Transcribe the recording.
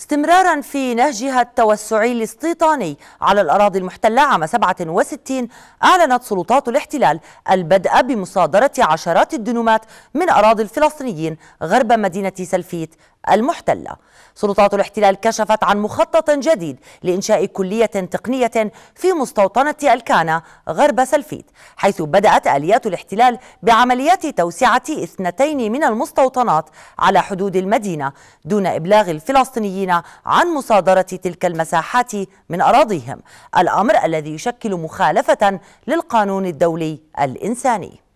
استمرارا في نهجها التوسعي الاستيطاني على الأراضي المحتلة عام 67 أعلنت سلطات الاحتلال البدء بمصادرة عشرات الدنومات من أراضي الفلسطينيين غرب مدينة سلفيت المحتلة سلطات الاحتلال كشفت عن مخطط جديد لإنشاء كلية تقنية في مستوطنة الكانة غرب سلفيت حيث بدأت آليات الاحتلال بعمليات توسعة اثنتين من المستوطنات على حدود المدينة دون إبلاغ الفلسطينيين المسؤولين عن مصادرة تلك المساحات من أراضيهم الأمر الذي يشكل مخالفة للقانون الدولي الإنساني